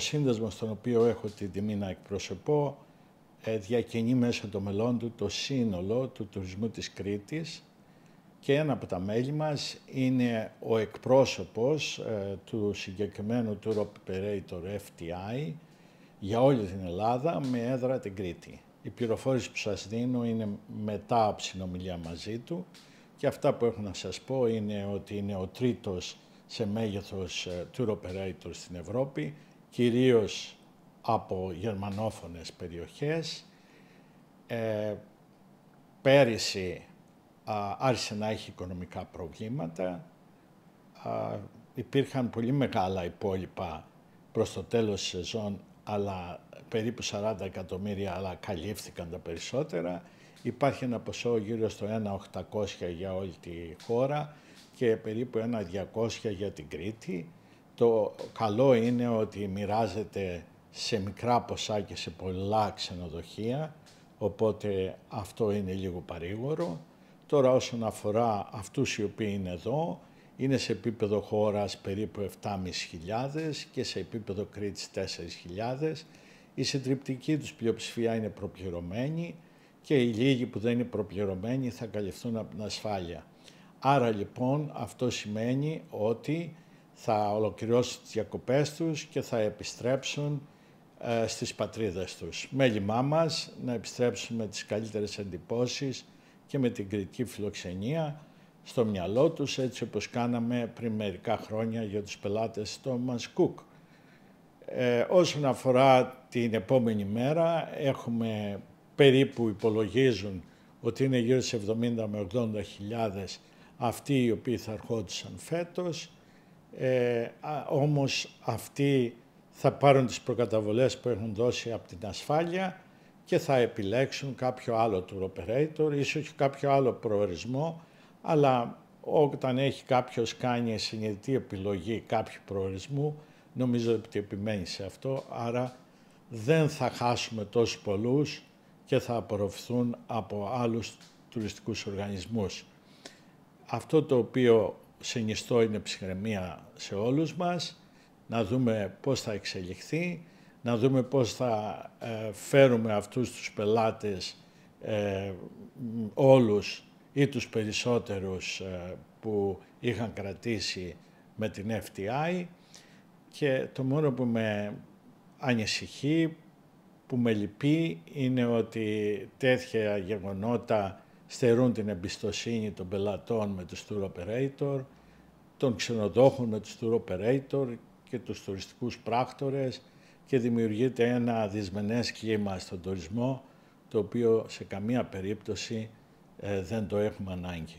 σύνδεσμο στον οποίο έχω την τιμή να εκπροσωπώ ε, διακινεί μέσω των μελών του το σύνολο του τουρισμού της Κρήτης και ένα από τα μέλη μας είναι ο εκπρόσωπος ε, του συγκεκριμένου Tour Operator FTI για όλη την Ελλάδα με έδρα την Κρήτη. Η πληροφόρηση που σας δίνω είναι μετά από συνομιλία μαζί του και αυτά που έχω να σας πω είναι ότι είναι ο τρίτος σε μέγεθος ε, tour operator στην Ευρώπη κυρίως από γερμανόφωνες περιοχές. Ε, πέρυσι α, άρχισε να έχει οικονομικά προβλήματα. Α, υπήρχαν πολύ μεγάλα υπόλοιπα προς το τέλος της σεζόν, αλλά περίπου 40 εκατομμύρια, αλλά καλύφθηκαν τα περισσότερα. Υπάρχει ένα ποσό γύρω στο 1.800 για όλη τη χώρα και περίπου 1.200 για την Κρήτη. Το καλό είναι ότι μοιράζεται σε μικρά ποσά και σε πολλά ξενοδοχεία, οπότε αυτό είναι λίγο παρήγορο. Τώρα όσον αφορά αυτούς οι οποίοι είναι εδώ, είναι σε επίπεδο χώρας περίπου 7.500 και σε επίπεδο Κρήτης 4.000. Η συντριπτική τους πλειοψηφία είναι προπληρωμένη και οι λίγοι που δεν είναι προπληρωμένοι θα καλυφθούν από την ασφάλεια. Άρα λοιπόν αυτό σημαίνει ότι θα ολοκληρώσουν τις διακοπές τους και θα επιστρέψουν ε, στις πατρίδες τους. Μέλημά μας να επιστρέψουμε τις καλύτερες εντυπώσεις και με την κριτική φιλοξενία στο μυαλό τους έτσι όπως κάναμε πριν μερικά χρόνια για τους πελάτες του Μας Κουκ. Ε, όσον αφορά την επόμενη μέρα έχουμε περίπου υπολογίζουν ότι είναι γύρω στις 70 με 80 χιλιάδες αυτοί οι οποίοι θα ερχόντουσαν φέτος ε, όμως αυτοί θα πάρουν τις προκαταβολές που έχουν δώσει από την ασφάλεια και θα επιλέξουν κάποιο άλλο tour operator, ίσως και κάποιο άλλο προορισμό, αλλά όταν έχει κάποιος κάνει συνειδητή επιλογή κάποιου προορισμού, νομίζω ότι επιμένει σε αυτό, άρα δεν θα χάσουμε τόσους πολλούς και θα απορροφηθούν από άλλους τουριστικούς οργανισμούς. Αυτό το οποίο συνιστώ είναι ψυχραιμία σε όλους μας, να δούμε πώς θα εξελιχθεί, να δούμε πώς θα ε, φέρουμε αυτούς τους πελάτες ε, όλους ή τους περισσότερους ε, που είχαν κρατήσει με την FTI και το μόνο που με ανησυχεί, που με λυπεί είναι ότι τέτοια γεγονότα στερούν την εμπιστοσύνη των πελατών με τους tour operator, των ξενοδόχων με τους tour operator και τους τουριστικούς πράκτορες και δημιουργείται ένα δυσμενές κλίμα στον τουρισμό, το οποίο σε καμία περίπτωση ε, δεν το έχουμε ανάγκη.